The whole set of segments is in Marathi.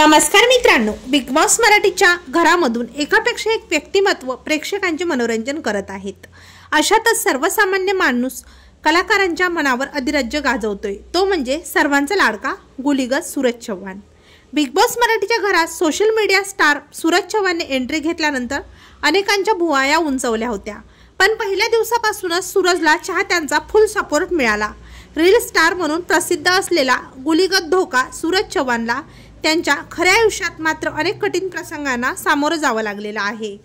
नमस्कार मित्रांनो बिग बॉस मराठीच्या घरामधून एकापेक्षा एक व्यक्तिमत्व प्रेक्षकांचे मनोरंजन करत आहेत अशातच सर्वसामान्य माणूस कलाकारांच्या मनावर अधिराज्य गाजवतोय तो म्हणजे सर्वांचा लाडका गुलीगत सूरज चव्हाण बिग बॉस मराठीच्या घरात सोशल मीडिया स्टार सूरज चव्हाणने एंट्री घेतल्यानंतर अनेकांच्या भुवाया उंचवल्या होत्या पण पहिल्या दिवसापासूनच सूरजला चाहत्यांचा फुल सपोर्ट मिळाला रील स्टार म्हणून प्रसिद्ध असलेला गुलिगत धोका सूरज चव्हाणला त्यांच्या खऱ्या आयुष्यात मात्र अनेक कठीण प्रसंगांना सामोरं जावं लागलेलं आहे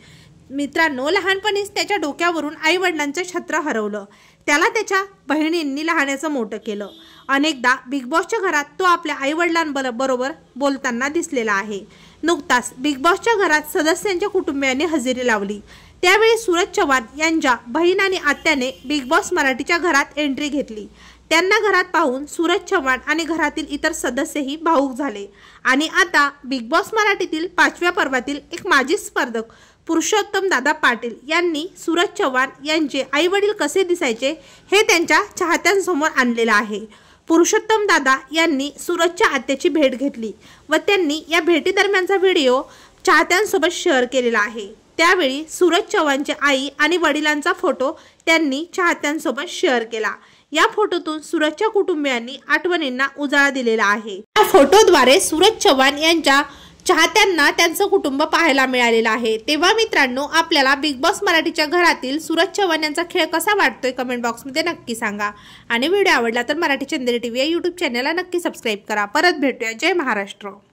मित्रांनो लहानपणीच त्याच्या डोक्यावरून आईवडिलांचं छत्र हरवलं त्याला त्याच्या बहिणींनी लहाण्याचं मोठं केलं अनेकदा बिग बॉसच्या घरात तो आपल्या वडिलांबरोबर बोलताना दिसलेला आहे नुकताच बिग बॉसच्या घरात सदस्यांच्या कुटुंबियांनी हजेरी लावली त्यावेळी सूरज चव्हाण यांच्या बहीण आणि आत्याने बिग बॉस मराठीच्या घरात एंट्री घेतली त्यांना घरात पाहून सूरज चव्हाण आणि घरातील इतर सदस्यही भाऊक झाले आणि आता बिग बॉस मराठीतील पाचव्या पर्वातील एक माजी स्पर्धक पुरुषोत्तम दादा पाटील यांनी सूरज चव्हाण यांचे आईवडील कसे दिसायचे हे त्यांच्या चाहत्यांसमोर आणलेलं आहे पुरुषोत्तम दादा यांनी सूरजच्या आत्याची भेट घेतली व त्यांनी या भेटीदरम्यानचा व्हिडिओ चाहत्यांसोबत शेअर केलेला आहे त्यावेळी सूरज चव्हाणची आई आणि वडिलांचा फोटो त्यांनी चाहत्यांसोबत शेअर केला या फोटोतून सूरजच्या कुटुंबियांनी आठवणींना उजाळा दिलेला आहे या फोटोद्वारे सूरज चव्हाण यांच्या चाहत्यांना त्यांचं कुटुंब पाहायला मिळालेलं आहे तेव्हा मित्रांनो आपल्याला बिग बॉस मराठीच्या घरातील सूरज चव्हाण यांचा खेळ कसा वाटतोय कमेंट बॉक्समध्ये नक्की सांगा आणि व्हिडिओ आवडला तर मराठी चंदेरी टीव्ही या यूट्यूब चॅनलला नक्की सबस्क्राईब करा परत भेटूया जय महाराष्ट्र